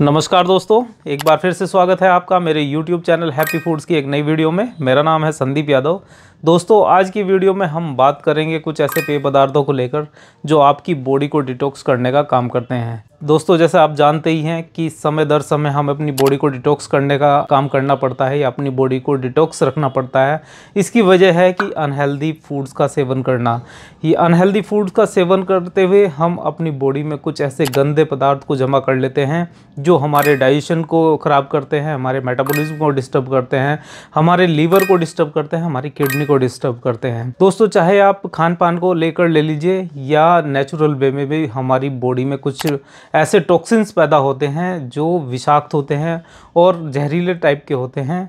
नमस्कार दोस्तों एक बार फिर से स्वागत है आपका मेरे YouTube चैनल हैप्पी फूड्स की एक नई वीडियो में मेरा नाम है संदीप यादव दोस्तों आज की वीडियो में हम बात करेंगे कुछ ऐसे पेय पदार्थों को लेकर जो आपकी बॉडी को डिटॉक्स करने का काम करते हैं दोस्तों जैसे आप जानते ही हैं कि समय दर समय हमें अपनी बॉडी को डिटॉक्स करने का काम करना पड़ता है या अपनी बॉडी को डिटॉक्स रखना पड़ता है इसकी वजह है कि अनहेल्दी फूड्स का सेवन करना ये अनहेल्दी फूड्स का सेवन करते हुए हम अपनी बॉडी में कुछ ऐसे गंदे पदार्थ को जमा कर लेते हैं जो हमारे डाइजेशन को ख़राब करते हैं हमारे मेटाबोलिज्म को डिस्टर्ब करते हैं हमारे लीवर को डिस्टर्ब करते हैं हमारी किडनी को डिस्टर्ब करते हैं दोस्तों चाहे आप खान पान को लेकर ले लीजिए या नेचुरल वे में भी हमारी बॉडी में कुछ ऐसे टॉक्सिन्स पैदा होते हैं जो विषाक्त होते हैं और जहरीले टाइप के होते हैं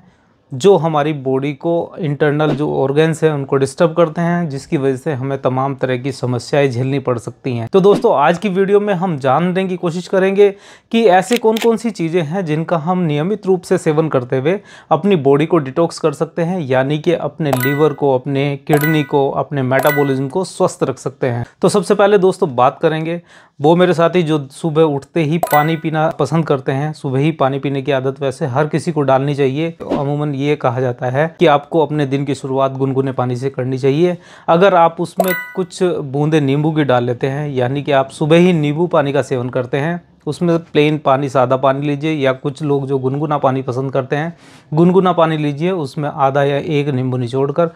जो हमारी बॉडी को इंटरनल जो ऑर्गेन्स हैं उनको डिस्टर्ब करते हैं जिसकी वजह से हमें तमाम तरह की समस्याएं झेलनी पड़ सकती हैं तो दोस्तों आज की वीडियो में हम जानने की कोशिश करेंगे कि ऐसे कौन कौन सी चीज़ें हैं जिनका हम नियमित रूप से सेवन करते हुए अपनी बॉडी को डिटॉक्स कर सकते हैं यानी कि अपने लीवर को अपने किडनी को अपने मेटाबोलिज्म को स्वस्थ रख सकते हैं तो सबसे पहले दोस्तों बात करेंगे वो मेरे साथी जो सुबह उठते ही पानी पीना पसंद करते हैं सुबह ही पानी पीने की आदत वैसे हर किसी को डालनी चाहिए अमूमन ये कहा जाता है कि आपको अपने दिन की शुरुआत गुनगुने पानी से करनी चाहिए अगर आप उसमें कुछ बूंदे नींबू की डाल लेते हैं यानी कि आप सुबह ही नींबू पानी का सेवन करते हैं उसमें प्लेन पानी सादा पानी लीजिए या कुछ लोग जो गुनगुना पानी पसंद करते हैं गुनगुना पानी लीजिए उसमें आधा या एक नींबू निचोड़ कर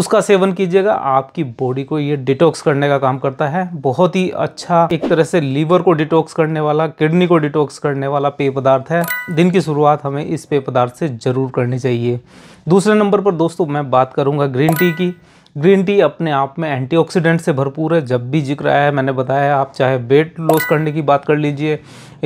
उसका सेवन कीजिएगा आपकी बॉडी को ये डिटॉक्स करने का काम करता है बहुत ही अच्छा एक तरह से लीवर को डिटॉक्स करने वाला किडनी को डिटॉक्स करने वाला पेय पदार्थ है दिन की शुरुआत हमें इस पेय पदार्थ से ज़रूर करनी चाहिए दूसरे नंबर पर दोस्तों मैं बात करूँगा ग्रीन टी की ग्रीन टी अपने आप में एंटीऑक्सीडेंट से भरपूर है जब भी जिक्र आया है मैंने बताया आप चाहे वेट लॉस करने की बात कर लीजिए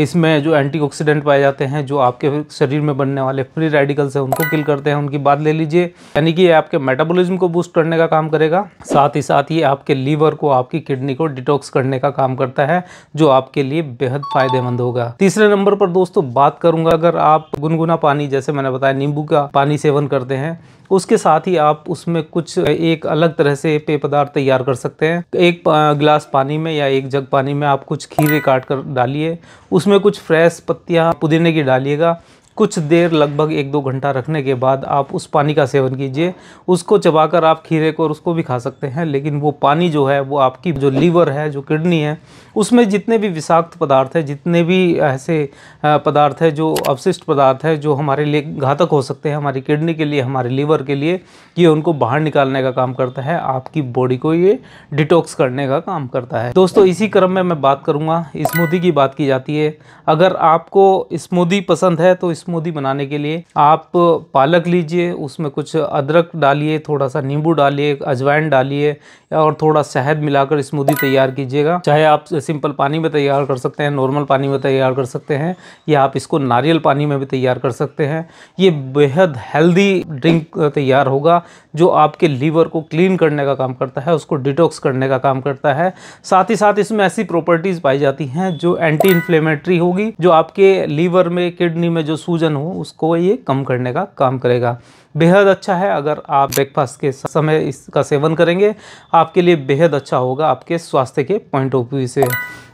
इसमें जो एंटीऑक्सीडेंट पाए जाते हैं जो आपके शरीर में बनने वाले फ्री रेडिकल्स हैं उनको किल करते हैं उनकी बात ले लीजिए यानी कि ये आपके मेटाबॉलिज्म को बूस्ट करने का काम करेगा साथ ही साथ ये आपके लीवर को आपकी किडनी को डिटॉक्स करने का काम करता है जो आपके लिए बेहद फायदेमंद होगा तीसरे नंबर पर दोस्तों बात करूंगा अगर आप गुनगुना पानी जैसे मैंने बताया नींबू का पानी सेवन करते हैं उसके साथ ही आप उसमें कुछ एक अलग अलग तरह से पेय पदार्थ तैयार कर सकते हैं एक गिलास पानी में या एक जग पानी में आप कुछ खीरे काट कर डालिए उसमें कुछ फ्रेश पत्तियाँ पुदीने की डालिएगा कुछ देर लगभग एक दो घंटा रखने के बाद आप उस पानी का सेवन कीजिए उसको चबाकर आप खीरे को और उसको भी खा सकते हैं लेकिन वो पानी जो है वो आपकी जो लीवर है जो किडनी है उसमें जितने भी विषाक्त पदार्थ है जितने भी ऐसे पदार्थ हैं जो अवशिष्ट पदार्थ है जो हमारे लिए घातक हो सकते हैं हमारी किडनी के लिए हमारे लीवर के लिए ये उनको बाहर निकालने का काम करता है आपकी बॉडी को ये डिटॉक्स करने का काम करता है दोस्तों इसी क्रम में मैं बात करूँगा स्मूदी की बात की जाती है अगर आपको स्मूदी पसंद है तो स्मूदी बनाने के लिए आप पालक लीजिए उसमें कुछ अदरक डालिए थोड़ा सा नींबू डालिए अजवाइन डालिए और थोड़ा शहद मिलाकर स्मूदी तैयार कीजिएगा चाहे आप सिंपल पानी में तैयार कर सकते हैं नॉर्मल पानी में तैयार कर सकते हैं या आप इसको नारियल पानी में भी तैयार कर सकते हैं ये बेहद हेल्दी ड्रिंक तैयार होगा जो आपके लीवर को क्लीन करने का काम करता है उसको डिटॉक्स करने का काम करता है साथ ही साथ इसमें ऐसी प्रॉपर्टीज़ पाई जाती हैं जो एंटी इन्फ्लेमेटरी होगी जो आपके लीवर में किडनी में जो सूजन हो उसको ये कम करने का काम करेगा बेहद अच्छा है अगर आप ब्रेकफास्ट के समय इसका सेवन करेंगे आपके लिए बेहद अच्छा होगा आपके स्वास्थ्य के पॉइंट ऑफ व्यू से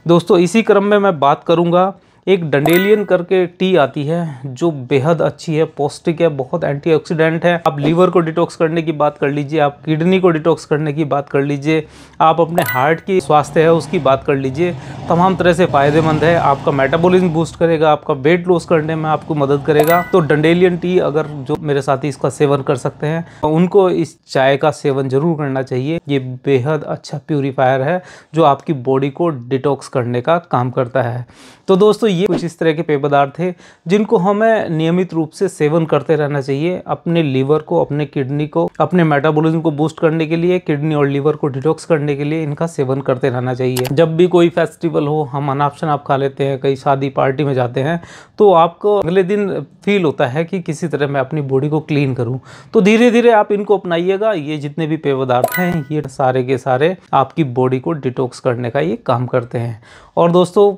दोस्तों इसी क्रम में मैं बात करूँगा एक डंडेलियन करके टी आती है जो बेहद अच्छी है पौष्टिक है बहुत एंटीऑक्सीडेंट है आप लीवर को डिटॉक्स करने की बात कर लीजिए आप किडनी को डिटॉक्स करने की बात कर लीजिए आप अपने हार्ट की स्वास्थ्य है उसकी बात कर लीजिए तमाम तरह से फ़ायदेमंद है आपका मेटाबॉलिज्म बूस्ट करेगा आपका वेट लॉस करने में आपको मदद करेगा तो डंडेलियन टी अगर जो मेरे साथी इसका सेवन कर सकते हैं तो उनको इस चाय का सेवन जरूर करना चाहिए ये बेहद अच्छा प्योरीफायर है जो आपकी बॉडी को डिटॉक्स करने का काम करता है तो दोस्तों ये कुछ इस तरह के पेय पदार्थ है जिनको हमें नियमित रूप से सेवन करते रहना चाहिए अपने लीवर को अपने किडनी को अपने मेटाबॉलिज्म को बूस्ट करने के लिए किडनी और लीवर को डिटॉक्स करने के लिए इनका सेवन करते रहना चाहिए जब भी कोई फेस्टिवल हो हम अनाप शनाप खा लेते हैं कहीं शादी पार्टी में जाते हैं तो आपको अगले दिन फील होता है कि किसी तरह मैं अपनी बॉडी को क्लीन करूँ तो धीरे धीरे आप इनको अपनाइएगा ये जितने भी पेय पदार्थ हैं ये सारे के सारे आपकी बॉडी को डिटॉक्स करने का ये काम करते हैं और दोस्तों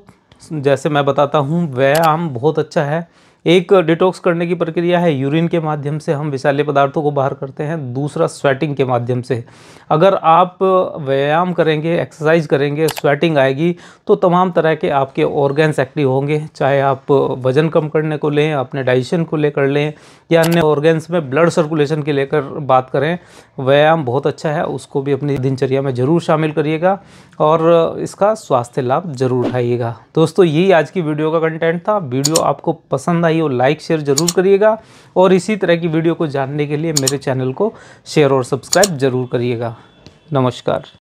जैसे मैं बताता हूँ व्यायाम बहुत अच्छा है एक डिटॉक्स करने की प्रक्रिया है यूरिन के माध्यम से हम विषैले पदार्थों को बाहर करते हैं दूसरा स्वेटिंग के माध्यम से अगर आप व्यायाम करेंगे एक्सरसाइज करेंगे स्वेटिंग आएगी तो तमाम तरह के आपके ऑर्गेन्स एक्टिव होंगे चाहे आप वज़न कम करने को लें अपने डाइजेशन को लेकर लें या अन्य ऑर्गेन्स में ब्लड सर्कुलेशन के लेकर बात करें व्यायाम बहुत अच्छा है उसको भी अपनी दिनचर्या में ज़रूर शामिल करिएगा और इसका स्वास्थ्य लाभ ज़रूर उठाइएगा दोस्तों यही आज की वीडियो का कंटेंट था वीडियो आपको पसंद आ आई हो लाइक शेयर ज़रूर करिएगा और इसी तरह की वीडियो को जानने के लिए मेरे चैनल को शेयर और सब्सक्राइब ज़रूर करिएगा नमस्कार